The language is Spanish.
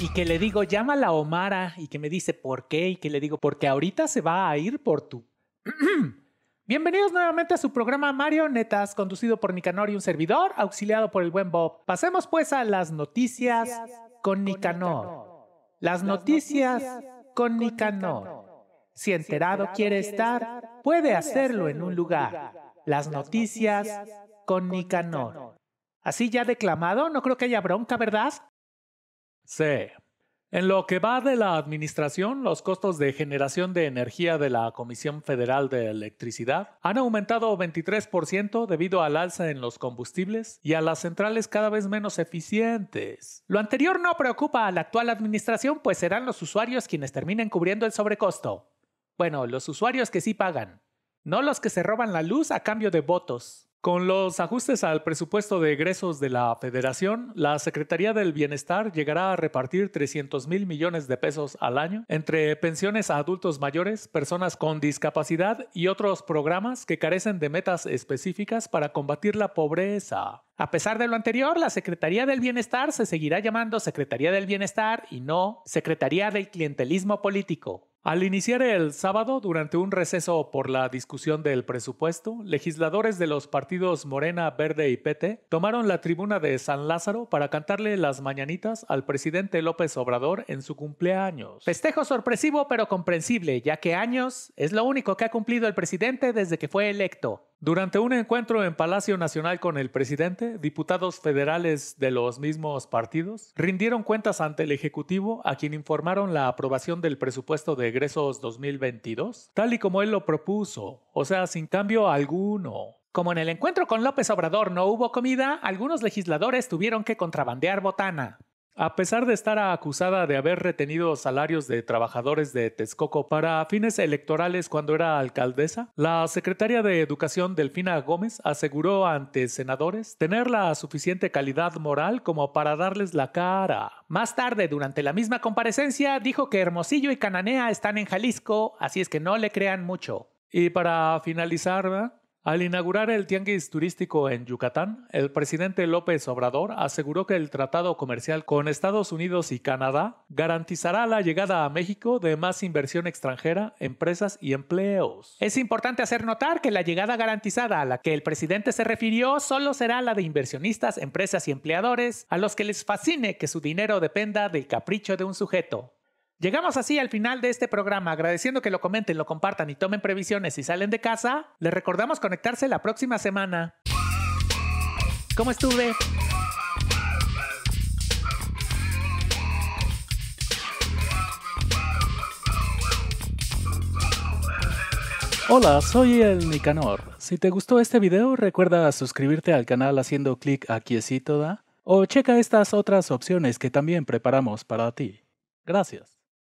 y que le digo, llámala Omara, y que me dice por qué, y que le digo, porque ahorita se va a ir por tu. Bienvenidos nuevamente a su programa Marionetas, conducido por Nicanor y un servidor, auxiliado por el buen Bob. Pasemos pues a las noticias, con, Nicanor. Las, noticias, con Nicanor. Si enterado, quiere estar, puede hacerlo en un lugar. Las, noticias, con Nicanor. Así ya declamado, no creo que haya bronca, ¿verdad? C. En lo que va de la administración, los costos de generación de energía de la Comisión Federal de Electricidad han aumentado 23% debido al alza en los combustibles y a las centrales cada vez menos eficientes. Lo anterior no preocupa a la actual administración, pues serán los usuarios quienes terminen cubriendo el sobrecosto. Bueno, los usuarios que sí pagan, no los que se roban la luz a cambio de votos. Con los ajustes al presupuesto de egresos de la Federación, la Secretaría del Bienestar llegará a repartir 300 mil millones de pesos al año entre pensiones a adultos mayores, personas con discapacidad y otros programas que carecen de metas específicas para combatir la pobreza. A pesar de lo anterior, la Secretaría del Bienestar se seguirá llamando Secretaría del Bienestar y no Secretaría del Clientelismo Político. Al iniciar el sábado, durante un receso por la discusión del presupuesto, legisladores de los partidos Morena, Verde y PT tomaron la tribuna de San Lázaro para cantarle las mañanitas al presidente López Obrador en su cumpleaños. Festejo sorpresivo pero comprensible, ya que años es lo único que ha cumplido el presidente desde que fue electo. Durante un encuentro en Palacio Nacional con el presidente, diputados federales de los mismos partidos rindieron cuentas ante el Ejecutivo a quien informaron la aprobación del presupuesto de egresos 2022, tal y como él lo propuso, o sea, sin cambio alguno. Como en el encuentro con López Obrador no hubo comida, algunos legisladores tuvieron que contrabandear botana. A pesar de estar acusada de haber retenido salarios de trabajadores de Texcoco para fines electorales cuando era alcaldesa, la secretaria de Educación Delfina Gómez aseguró ante senadores tener la suficiente calidad moral como para darles la cara. Más tarde, durante la misma comparecencia, dijo que Hermosillo y Cananea están en Jalisco, así es que no le crean mucho. Y para finalizar, al inaugurar el tianguis turístico en Yucatán, el presidente López Obrador aseguró que el tratado comercial con Estados Unidos y Canadá garantizará la llegada a México de más inversión extranjera, empresas y empleos. Es importante hacer notar que la llegada garantizada a la que el presidente se refirió solo será la de inversionistas, empresas y empleadores a los que les fascine que su dinero dependa del capricho de un sujeto. Llegamos así al final de este programa, agradeciendo que lo comenten, lo compartan y tomen previsiones y salen de casa. Les recordamos conectarse la próxima semana. ¿Cómo estuve? Hola, soy el Nicanor. Si te gustó este video, recuerda suscribirte al canal haciendo clic aquí así toda o checa estas otras opciones que también preparamos para ti. Gracias.